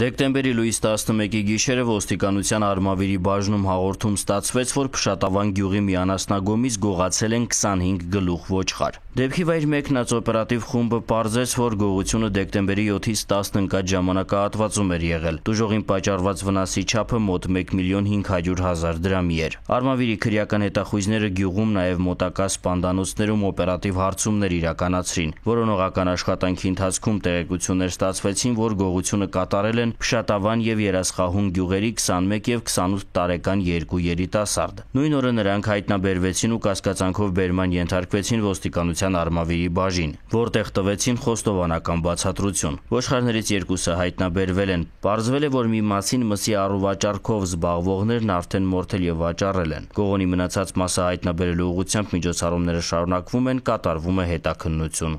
Դեկտեմբերի լույս 11-ի գիշերը ոստիկանության արմավիրի բաժնում հաղորդում ստացվեց, որ Փշատավան գյուղի միանասնագոմից գողացել են 25 գլուխ ոչխար։ Դեպքի վայր մեկնած օպերատիվ խումբը պարզեց, որ գողությունը դեկտեմբերի 7-ից 10 ընկած ժամանակահատվածում էր եղել։ Դուժողին պատճառված վնասի չափը մոտ 1 միլիոն 500 հազար դրամի էր։ Արմավիրի քրեական հետախույզները գյուղում նաև մոտակա սպանդանոցներում օպերատիվ հարցումներ իրականացրին։ Որոնողական աշխատանքի ընթացքում տեղեկություններ ստացվեցին, որ գողությունը կատարել են Փշատավան եւ Երասխահուն գյուղերի 21 եւ 28 տարեկան երկու երիտասարդ։ Նույն օրը նրանք հայտնաբերվեցին ու կասկածանքով բերման ենթարկվեցին ոստիկանության Հանրապետության Արմավիի բաժին, որտեղ տվեցին խոստովանական բացատրություն։ Ոչխարներից երկուսը հայտնաբերվել են։ Պարզվել է, որ մի մասին մսի առուվաճառքով զբաղվողներն արդեն մորթել եւ վաճառել են։ Գողոնի մնացած մասը հայտնաբերելու ուղղությամբ միջոցառումները շարունակվում են, կատարվում է հետաքննություն։